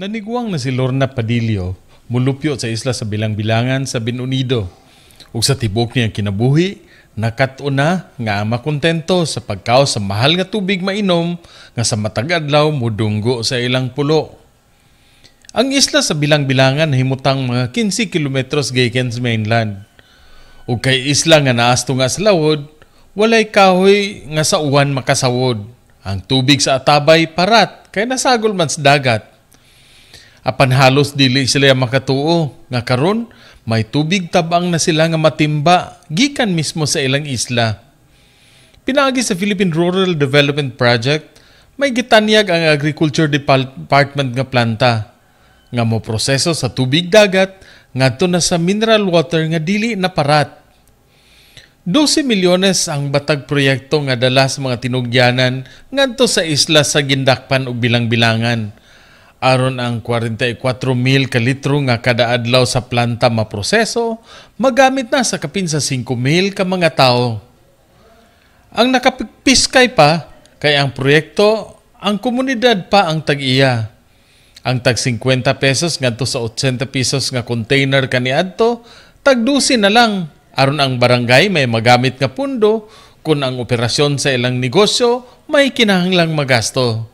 Naniguang na si Lorna Padillo mulupyo sa isla sa bilang-bilangan sa Binunido. Ug sa tibok niya kinabuhi, nakato na nga makontento sa pagkaw sa mahal nga tubig mainom nga sa matag adlaw mudunggo sa ilang pulo. Ang isla sa bilang-bilangan himutang mga 15 kilometros gikan sa mainland. Ug kay isla nga naasto nga sa lawod, walay kahoy nga sa uwan makasawod. Ang tubig sa atabay parat kay nasagol man sa dagat apan halos dili sila makatuo nga karon may tubig tabang na sila nga matimba gikan mismo sa ilang isla. Pinaagi sa Philippine Rural Development Project, may gitanyag ang Agriculture Department nga planta nga mo proseso sa tubig dagat ngadto na sa mineral water nga dili na parat. 12 milyones ang batag proyekto nga dala sa mga tinugyanan ngadto sa isla sa Gindakpan ug bilang-bilangan Aron ang 44,000 ka litro nga kada adlaw sa planta maproseso, magamit na sa kapin sa 5,000 ka mga tao. Ang nakapiskay pa kay ang proyekto, ang komunidad pa ang tag-iya. Ang tag 50 pesos ngadto sa 80 pesos nga container kaniadto, tagdusin na lang aron ang barangay may magamit nga pundo kun ang operasyon sa ilang negosyo may kinahanglang magasto.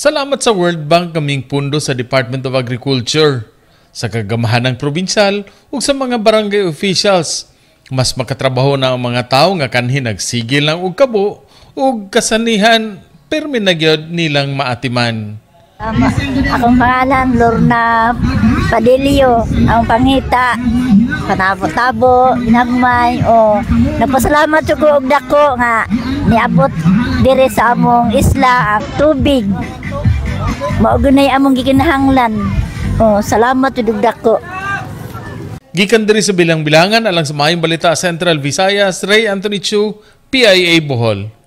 Salamat sa World Bank kaming pundo sa Department of Agriculture, sa kagamahan ng probinsyal ug sa mga barangay officials. Mas makatrabaho na ang mga tao nga kanhi nagsigil ng ugkabo ug kasanihan permi na nilang maatiman. Um, akong pangalan, Lorna Padelio, ang pangita, patabo-tabo, ginagmay, o oh, nagpasalamat ko og dako nga niabot dire sa among isla ang tubig. Maugunay among gikinahanglan. O, oh, salamat og dako. Gikan diri sa bilang-bilangan alang sa maayong balita Central Visayas, Ray Anthony Chu, PIA Bohol.